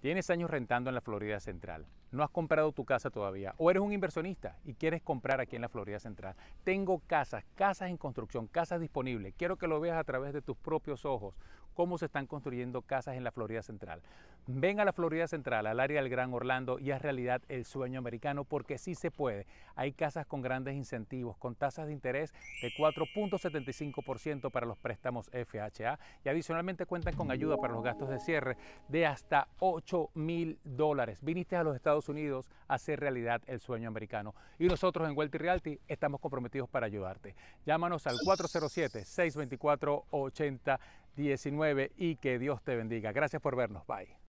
Tienes años rentando en la Florida Central no has comprado tu casa todavía o eres un inversionista y quieres comprar aquí en la Florida Central. Tengo casas, casas en construcción, casas disponibles. Quiero que lo veas a través de tus propios ojos cómo se están construyendo casas en la Florida Central. Ven a la Florida Central, al área del Gran Orlando y haz realidad el sueño americano porque sí se puede. Hay casas con grandes incentivos, con tasas de interés de 4.75% para los préstamos FHA y adicionalmente cuentan con ayuda para los gastos de cierre de hasta 8 mil dólares. Viniste a los Estados Unidos hacer realidad el sueño americano. Y nosotros en Wealthy Realty estamos comprometidos para ayudarte. Llámanos al 407-624-8019 y que Dios te bendiga. Gracias por vernos. Bye.